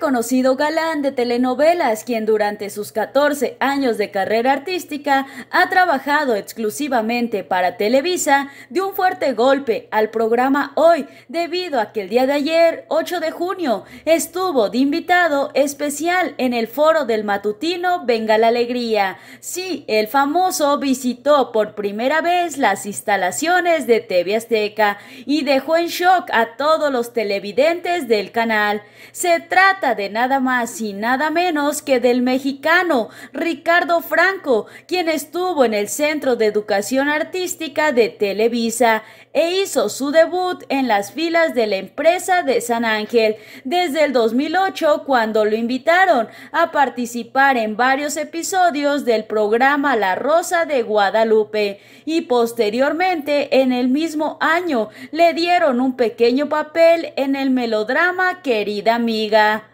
conocido galán de telenovelas, quien durante sus 14 años de carrera artística ha trabajado exclusivamente para Televisa, dio un fuerte golpe al programa hoy debido a que el día de ayer, 8 de junio, estuvo de invitado especial en el foro del matutino Venga la Alegría. Sí, el famoso visitó por primera vez las instalaciones de TV Azteca y dejó en shock a todos los televidentes del canal. Se trata de nada más y nada menos que del mexicano Ricardo Franco, quien estuvo en el Centro de Educación Artística de Televisa e hizo su debut en las filas de la empresa de San Ángel desde el 2008 cuando lo invitaron a participar en varios episodios del programa La Rosa de Guadalupe y posteriormente en el mismo año le dieron un pequeño papel en el melodrama Querida Amiga.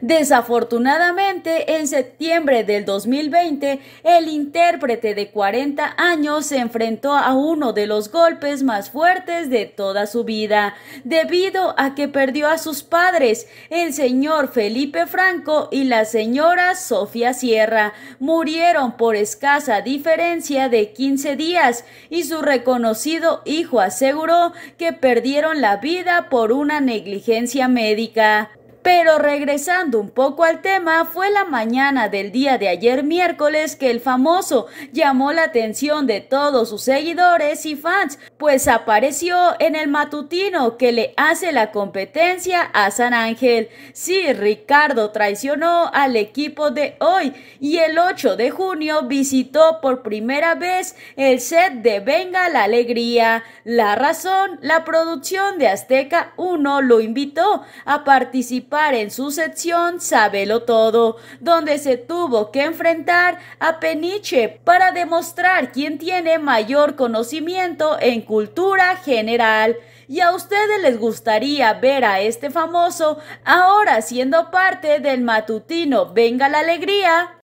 Desafortunadamente, en septiembre del 2020, el intérprete de 40 años se enfrentó a uno de los golpes más fuertes de toda su vida, debido a que perdió a sus padres, el señor Felipe Franco y la señora Sofía Sierra. Murieron por escasa diferencia de 15 días y su reconocido hijo aseguró que perdieron la vida por una negligencia médica. Pero regresando un poco al tema, fue la mañana del día de ayer miércoles que el famoso llamó la atención de todos sus seguidores y fans, pues apareció en el matutino que le hace la competencia a San Ángel. Sí, Ricardo traicionó al equipo de hoy y el 8 de junio visitó por primera vez el set de Venga la Alegría. La razón, la producción de Azteca 1 lo invitó a participar en su sección Sabelo Todo, donde se tuvo que enfrentar a Peniche para demostrar quién tiene mayor conocimiento en cultura general. Y a ustedes les gustaría ver a este famoso ahora siendo parte del matutino Venga la Alegría.